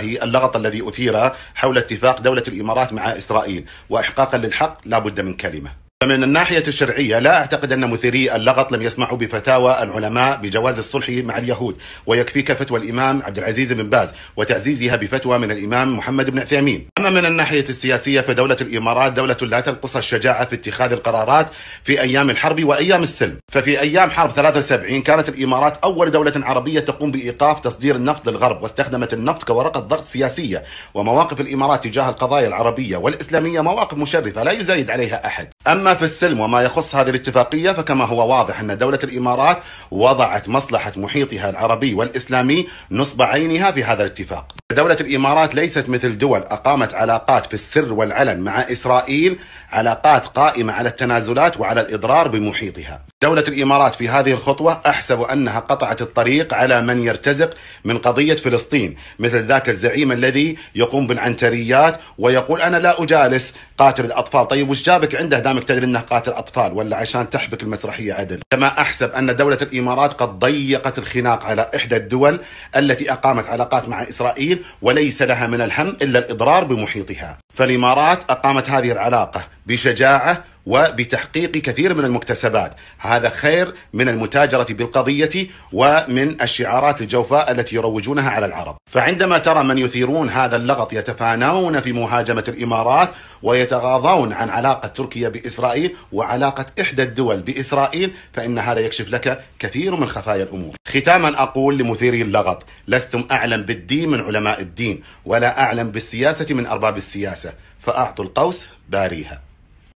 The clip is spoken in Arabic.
اللغط الذي أثير حول اتفاق دولة الإمارات مع إسرائيل وإحقاقا للحق لا بد من كلمة من الناحية الشرعية لا أعتقد أن مثيري اللغط لم يسمعوا بفتاوى العلماء بجواز الصلح مع اليهود ويكفيك فتوى الإمام عبد العزيز بن باز وتعزيزها بفتوى من الإمام محمد بن عثيمين أما من الناحية السياسية فدولة الإمارات دولة لا تنقصها الشجاعة في اتخاذ القرارات في أيام الحرب وأيام السلم ففي أيام حرب 73 كانت الإمارات أول دولة عربية تقوم بإيقاف تصدير النفط للغرب واستخدمت النفط كورقة ضغط سياسية ومواقف الإمارات تجاه القضايا العربية والإسلامية مواقف مشرفة لا يزايد عليها أحد أما في السلم وما يخص هذه الاتفاقية فكما هو واضح أن دولة الإمارات وضعت مصلحة محيطها العربي والإسلامي نصب عينها في هذا الاتفاق دولة الإمارات ليست مثل دول أقامت علاقات في السر والعلن مع إسرائيل علاقات قائمة على التنازلات وعلى الإضرار بمحيطها دولة الإمارات في هذه الخطوة أحسب أنها قطعت الطريق على من يرتزق من قضية فلسطين مثل ذاك الزعيم الذي يقوم بالعنتريات ويقول أنا لا أجالس قاتل الأطفال طيب وش جابك عنده دامك تدري أنه قاتل أطفال ولا عشان تحبك المسرحية عدل كما أحسب أن دولة الإمارات قد ضيقت الخناق على إحدى الدول التي أقامت علاقات مع إسرائيل وليس لها من الهم إلا الإضرار بمحيطها فالإمارات أقامت هذه العلاقة بشجاعة وبتحقيق كثير من المكتسبات هذا خير من المتاجرة بالقضية ومن الشعارات الجوفاء التي يروجونها على العرب فعندما ترى من يثيرون هذا اللغط يتفانون في مهاجمة الإمارات ويتغاضون عن علاقة تركيا بإسرائيل وعلاقة إحدى الدول بإسرائيل فإن هذا يكشف لك كثير من خفايا الأمور ختاما أقول لمثيري اللغط لستم أعلم بالدين من علماء الدين ولا أعلم بالسياسة من أرباب السياسة فأعطوا القوس باريها